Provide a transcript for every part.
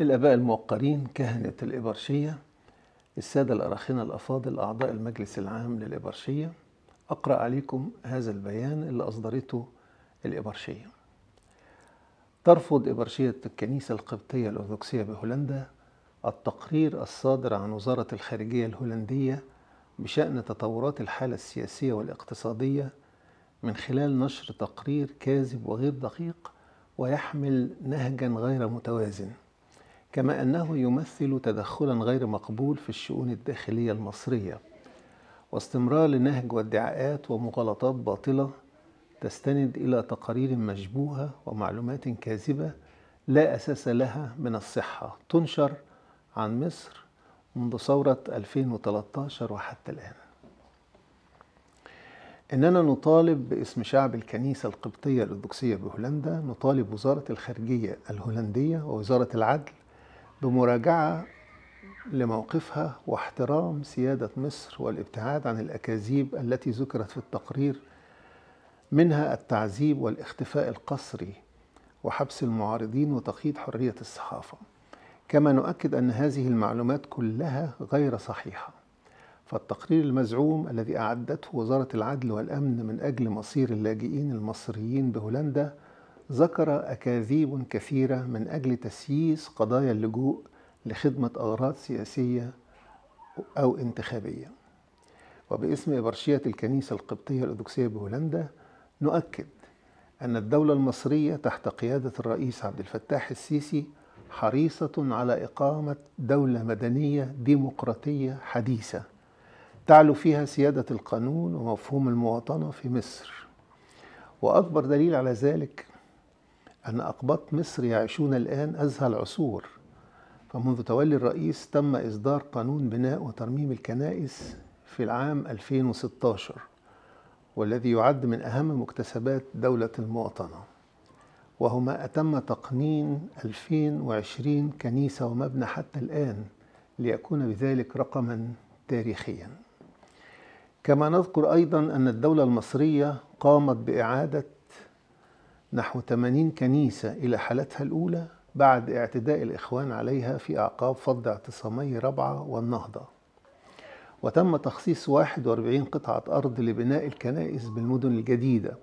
الآباء الموقرين كهنة الإبرشية السادة الأراخنة الأفاضل أعضاء المجلس العام للإبرشية أقرأ عليكم هذا البيان اللي أصدرته الإبرشية ترفض إبرشية الكنيسة القبطية الأرثوذكسية بهولندا التقرير الصادر عن وزارة الخارجية الهولندية بشأن تطورات الحالة السياسية والاقتصادية من خلال نشر تقرير كاذب وغير دقيق ويحمل نهجا غير متوازن كما أنه يمثل تدخلا غير مقبول في الشؤون الداخلية المصرية واستمرار لنهج وادعاءات ومغالطات باطلة تستند إلى تقارير مشبوهة ومعلومات كاذبة لا أساس لها من الصحة تنشر عن مصر منذ ثورة 2013 وحتى الآن إننا نطالب باسم شعب الكنيسة القبطية الأرثوذكسية بهولندا نطالب وزارة الخارجية الهولندية ووزارة العدل بمراجعة لموقفها واحترام سيادة مصر والابتعاد عن الأكاذيب التي ذكرت في التقرير منها التعذيب والاختفاء القسري وحبس المعارضين وتقييد حرية الصحافة كما نؤكد أن هذه المعلومات كلها غير صحيحة فالتقرير المزعوم الذي أعدته وزارة العدل والأمن من أجل مصير اللاجئين المصريين بهولندا ذكر أكاذيب كثيرة من أجل تسييس قضايا اللجوء لخدمة أغراض سياسية أو انتخابية وباسم إبرشية الكنيسة القبطية الأرثوذكسية بهولندا نؤكد أن الدولة المصرية تحت قيادة الرئيس عبد الفتاح السيسي حريصة على إقامة دولة مدنية ديمقراطية حديثة تعلو فيها سيادة القانون ومفهوم المواطنة في مصر وأكبر دليل على ذلك أن أقباط مصر يعيشون الآن أزهى العصور فمنذ تولي الرئيس تم إصدار قانون بناء وترميم الكنائس في العام 2016 والذي يعد من أهم مكتسبات دولة المواطنة وهما أتم تقنين 2020 كنيسة ومبنى حتى الآن ليكون بذلك رقما تاريخيا كما نذكر أيضا أن الدولة المصرية قامت بإعادة نحو 80 كنيسة إلى حالتها الأولى بعد اعتداء الإخوان عليها في أعقاب فض اعتصامي رابعة والنهضة وتم تخصيص 41 قطعة أرض لبناء الكنائس بالمدن الجديدة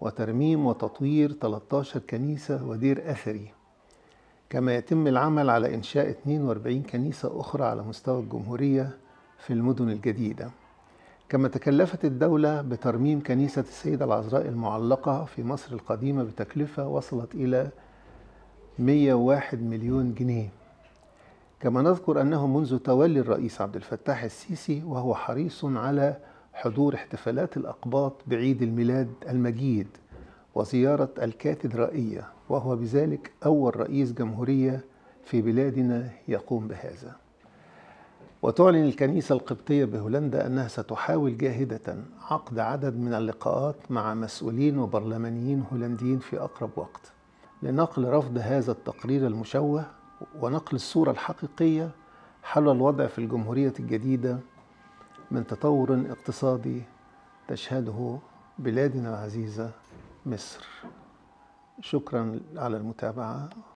وترميم وتطوير 13 كنيسة ودير أثري كما يتم العمل على إنشاء 42 كنيسة أخرى على مستوى الجمهورية في المدن الجديده كما تكلفت الدولة بترميم كنيسة السيدة العذراء المعلقة في مصر القديمة بتكلفة وصلت إلى 101 مليون جنيه كما نذكر أنه منذ تولي الرئيس عبد الفتاح السيسي وهو حريص على حضور احتفالات الأقباط بعيد الميلاد المجيد وزيارة الكاتدرائية وهو بذلك أول رئيس جمهورية في بلادنا يقوم بهذا وتعلن الكنيسة القبطية بهولندا أنها ستحاول جاهدة عقد عدد من اللقاءات مع مسؤولين وبرلمانيين هولنديين في أقرب وقت لنقل رفض هذا التقرير المشوه ونقل الصورة الحقيقية حول الوضع في الجمهورية الجديدة من تطور اقتصادي تشهده بلادنا العزيزة مصر شكرا على المتابعة